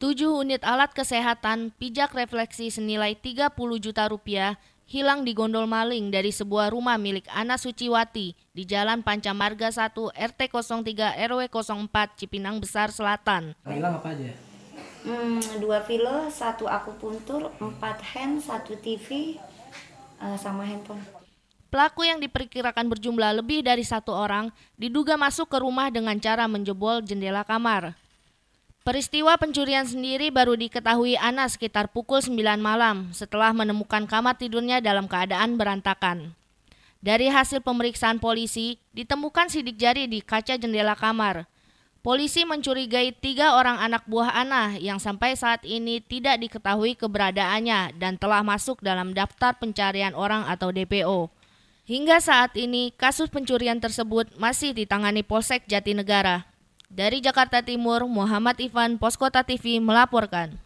7 unit alat kesehatan pijak refleksi senilai 30 juta rupiah hilang di gondol maling dari sebuah rumah milik Ana Suciwati di Jalan Pancamarga 1 RT 03 RW 04 Cipinang Besar Selatan. Nah, hilang apa aja? Hmm, dua pilo, satu akupuntur, empat hand, satu TV, eh, sama handphone. Pelaku yang diperkirakan berjumlah lebih dari satu orang diduga masuk ke rumah dengan cara menjebol jendela kamar. Peristiwa pencurian sendiri baru diketahui Ana sekitar pukul 9 malam setelah menemukan kamar tidurnya dalam keadaan berantakan. Dari hasil pemeriksaan polisi, ditemukan sidik jari di kaca jendela kamar. Polisi mencurigai tiga orang anak buah Ana yang sampai saat ini tidak diketahui keberadaannya dan telah masuk dalam daftar pencarian orang atau DPO. Hingga saat ini, kasus pencurian tersebut masih ditangani Polsek Jatinegara. Dari Jakarta Timur, Muhammad Ivan, Poskota TV melaporkan.